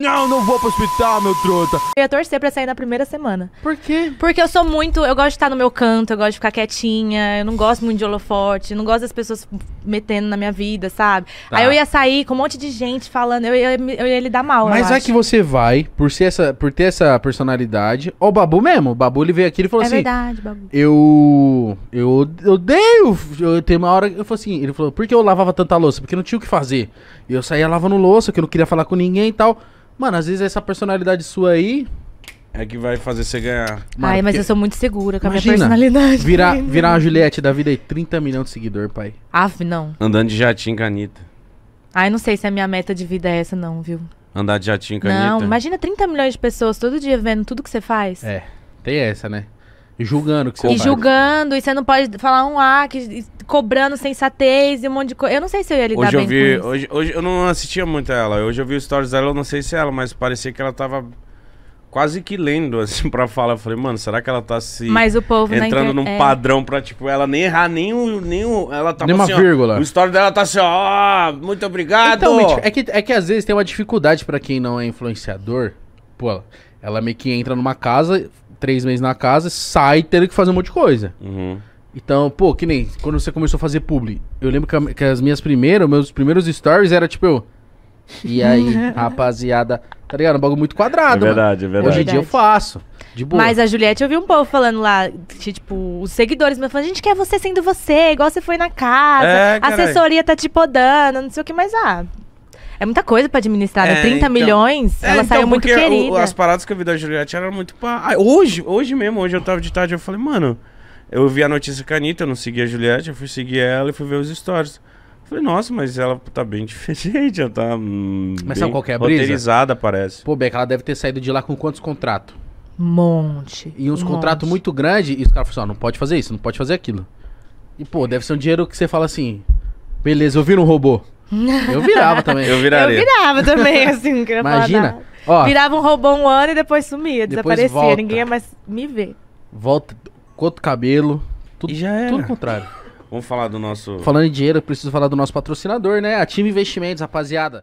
Não, não vou pro hospital, meu trota. Eu ia torcer pra sair na primeira semana. Por quê? Porque eu sou muito. Eu gosto de estar no meu canto, eu gosto de ficar quietinha, eu não gosto muito de holofote, não gosto das pessoas metendo na minha vida, sabe? Tá. Aí eu ia sair com um monte de gente falando, eu ia, eu ia mal. Mas é acho. que você vai, por, ser essa, por ter essa personalidade. Ó, o Babu mesmo. O Babu ele veio aqui e falou é assim. É verdade, Babu. Eu. Eu odeio. Eu, eu, tenho uma hora. Eu falei assim, ele falou, por que eu lavava tanta louça? Porque não tinha o que fazer. Eu saía lavando louça, que eu não queria falar com ninguém e tal. Mano, às vezes essa personalidade sua aí é que vai fazer você ganhar. Mano, Ai, mas porque... eu sou muito segura com a minha personalidade. Virar, virar a Juliette da vida aí, 30 milhões de seguidor, pai. Aff, não. Andando de jatinho canita. Ai, não sei se a minha meta de vida é essa, não, viu? Andar de jatinho canita. Não, imagina 30 milhões de pessoas todo dia vendo tudo que você faz. É, tem essa, né? E julgando que você E faz. julgando, e você não pode falar um A, que cobrando sensatez e um monte de coisa. Eu não sei se eu ia lidar hoje bem eu vi, com isso. Hoje, hoje eu não assistia muito a ela. Hoje eu vi o stories dela, eu não sei se é ela, mas parecia que ela tava quase que lendo, assim, pra falar. Eu falei, mano, será que ela tá se. Mas o povo Entrando num é. padrão pra, tipo, ela nem errar nem o. Nem o ela tá assim, vírgula. Ó, o story dela tá assim, ó, muito obrigado. Então, é que, é que às vezes tem uma dificuldade pra quem não é influenciador. Pô, ela meio que entra numa casa, três meses na casa, sai tendo que fazer um monte de coisa. Uhum. Então, pô, que nem quando você começou a fazer publi. Eu lembro que, a, que as minhas primeiras, meus primeiros stories era tipo eu. E aí, rapaziada, tá ligado? Um bagulho muito quadrado. É verdade, mano. é verdade. Hoje em dia eu faço. De boa. Mas a Juliette, eu vi um povo falando lá, que, tipo, os seguidores me falando, a gente quer é você sendo você, igual você foi na casa, é, a assessoria tá te podando, não sei o que mais. Ah, é muita coisa pra administrar, né? é, né? 30 então, milhões, é, ela então, saiu muito querida. O, as paradas que eu vi da Juliette eram muito... Pa... Ah, hoje, hoje mesmo, hoje eu tava de tarde, eu falei, mano... Eu vi a notícia com a Anitta, eu não segui a Juliette, eu fui seguir ela e fui ver os stories. Falei, nossa, mas ela tá bem diferente, ela tá. Hum, mas sabe qual é brisa? Roteirizada, parece. Pô, Beca, ela deve ter saído de lá com quantos contratos? Monte. E uns contratos muito grandes, e os caras falaram assim, ó, não pode fazer isso, não pode fazer aquilo. E, pô, deve ser um dinheiro que você fala assim, beleza, eu viro um robô. Eu virava também. eu viraria. Eu virava também, assim, não queria Imagina. Ó, virava um robô um ano e depois sumia, depois desaparecia. Volta. Ninguém ia mais me ver. Volta corta cabelo. Tudo, e já era. Tudo contrário. Vamos falar do nosso. Falando em dinheiro, eu preciso falar do nosso patrocinador, né? A Time Investimentos, rapaziada.